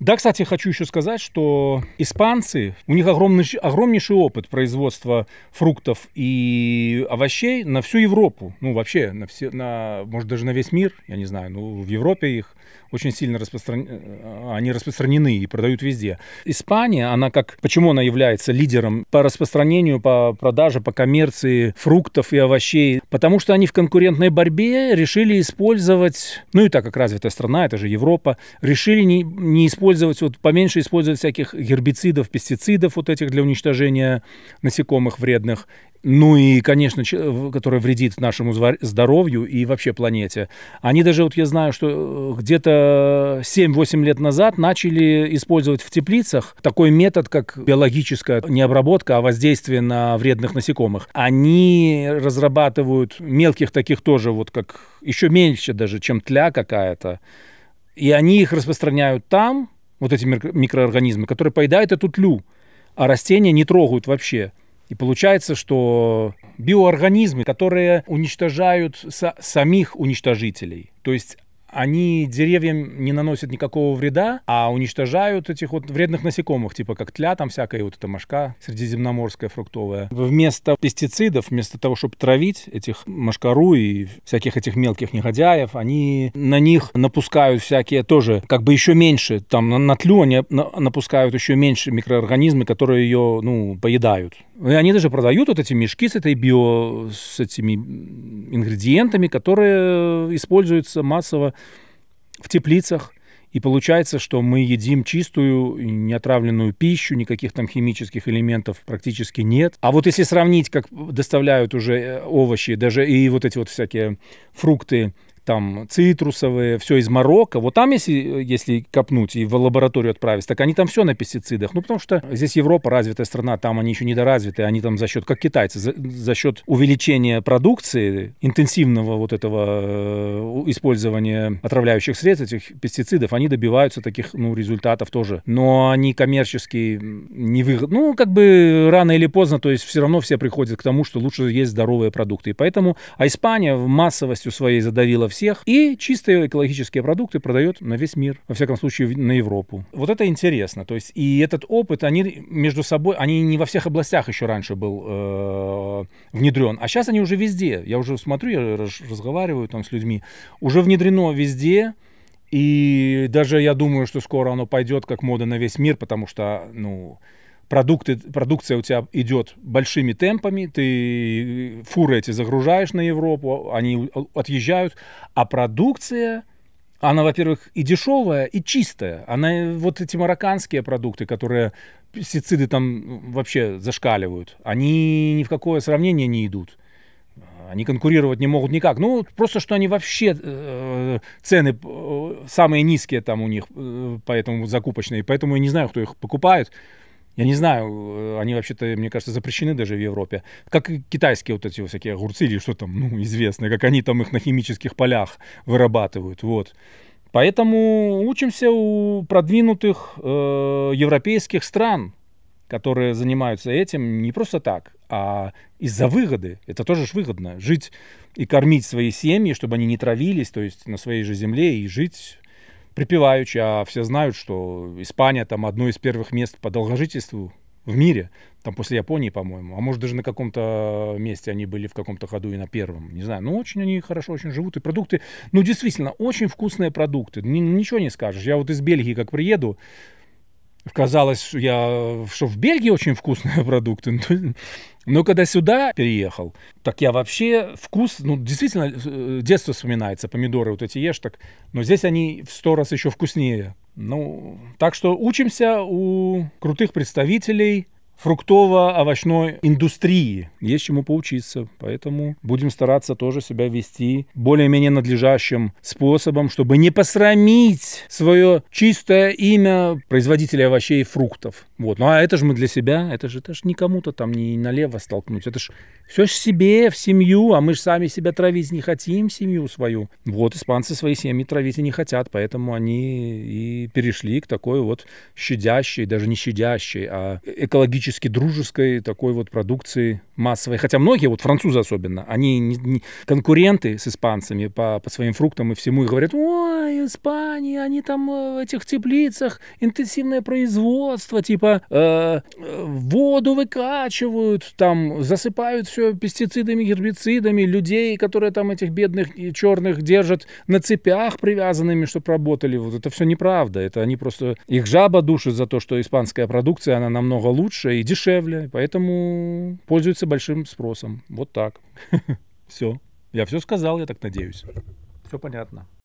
Да, кстати, хочу еще сказать, что испанцы, у них огромный, огромнейший опыт производства фруктов и овощей на всю Европу. Ну, вообще, на все, на, может, даже на весь мир, я не знаю. Ну, в Европе их очень сильно распростран... Э, они распространены и продают везде. Испания, она как... Почему она является лидером по распространению, по продаже, по коммерции фруктов и овощей? Потому что они в конкурентной борьбе решили использовать... Ну и так как развитая страна, это же Европа, решили не, не использовать использовать, вот поменьше использовать всяких гербицидов, пестицидов вот этих для уничтожения насекомых вредных. Ну и, конечно, которая вредит нашему здоровью и вообще планете. Они даже, вот я знаю, что э, где-то 7-8 лет назад начали использовать в теплицах такой метод, как биологическая не обработка, а воздействие на вредных насекомых. Они разрабатывают мелких таких тоже, вот как еще меньше даже, чем тля какая-то. И они их распространяют там, вот эти микроорганизмы, которые поедают эту тлю, а растения не трогают вообще. И получается, что биоорганизмы, которые уничтожают самих уничтожителей, то есть они деревьям не наносят никакого вреда, а уничтожают этих вот вредных насекомых, типа как тля там всякая, вот эта мошка средиземноморская фруктовая. Вместо пестицидов, вместо того, чтобы травить этих мошкару и всяких этих мелких негодяев, они на них напускают всякие тоже, как бы еще меньше, там на, на тлю они напускают еще меньше микроорганизмы, которые ее, ну, поедают. И они даже продают вот эти мешки с этой био, с этими ингредиентами, которые э, используются массово в теплицах. И получается, что мы едим чистую, неотравленную пищу, никаких там химических элементов практически нет. А вот если сравнить, как доставляют уже э, овощи, даже и вот эти вот всякие фрукты там цитрусовые, все из Марокко. Вот там, если, если копнуть и в лабораторию отправить, так они там все на пестицидах. Ну, потому что здесь Европа развитая страна, там они еще недоразвитые, они там за счет, как китайцы, за, за счет увеличения продукции, интенсивного вот этого э, использования отравляющих средств, этих пестицидов, они добиваются таких, ну, результатов тоже. Но они коммерчески не выгодны. Ну, как бы рано или поздно, то есть все равно все приходят к тому, что лучше есть здоровые продукты. И поэтому, а Испания массовостью своей задавила все всех. И чистые экологические продукты продает на весь мир, во всяком случае на Европу. Вот это интересно. То есть и этот опыт, они между собой, они не во всех областях еще раньше был э, внедрен, а сейчас они уже везде. Я уже смотрю, я разговариваю там с людьми. Уже внедрено везде. И даже я думаю, что скоро оно пойдет как мода на весь мир, потому что, ну, продукты, продукция у тебя идет большими темпами, ты фуры эти загружаешь на Европу, они отъезжают, а продукция она, во-первых, и дешевая, и чистая. Она вот эти марокканские продукты, которые пестициды там вообще зашкаливают, они ни в какое сравнение не идут. Они конкурировать не могут никак. Ну, просто что они вообще э, цены э, самые низкие там у них, э, поэтому закупочные. Поэтому я не знаю, кто их покупает. Я не знаю, э, они вообще-то, мне кажется, запрещены даже в Европе. Как и китайские вот эти всякие огурцы или что там, ну, известные, как они там их на химических полях вырабатывают, вот. Поэтому учимся у продвинутых э, европейских стран, которые занимаются этим не просто так, а из-за выгоды. Это тоже ж выгодно. Жить и кормить свои семьи, чтобы они не травились, то есть на своей же земле и жить припеваючи, а все знают, что Испания там одно из первых мест по долгожительству в мире, там после Японии, по-моему, а может даже на каком-то месте они были в каком-то ходу и на первом, не знаю, но ну, очень они хорошо очень живут, и продукты, ну действительно, очень вкусные продукты, Н- ничего не скажешь, я вот из Бельгии как приеду, казалось, я, что в Бельгии очень вкусные продукты. Но когда сюда переехал, так я вообще вкус, ну, действительно, э, детство вспоминается, помидоры вот эти ешь, так, но здесь они в сто раз еще вкуснее. Ну, так что учимся у крутых представителей фруктово-овощной индустрии. Есть чему поучиться, поэтому будем стараться тоже себя вести более-менее надлежащим способом, чтобы не посрамить свое чистое имя производителя овощей и фруктов. Вот. Ну а это же мы для себя, это же, это же никому то там не налево столкнуть. Это же все же себе, в семью, а мы же сами себя травить не хотим, семью свою. Вот испанцы свои семьи травить и не хотят, поэтому они и перешли к такой вот щадящей, даже не щадящей, а экологически дружеской такой вот продукции массовой. Хотя многие, вот французы особенно, они не, не, конкуренты с испанцами по, по своим фруктам и всему, и говорят, ой, Испания, они там э, в этих теплицах, интенсивное производство, типа типа э, воду выкачивают, там засыпают все пестицидами, гербицидами, людей, которые там этих бедных и черных держат на цепях привязанными, чтобы работали. Вот это все неправда. Это они просто их жаба душит за то, что испанская продукция она намного лучше и дешевле, поэтому пользуется большим спросом. Вот так. Все. Я все сказал, я так надеюсь. Все понятно.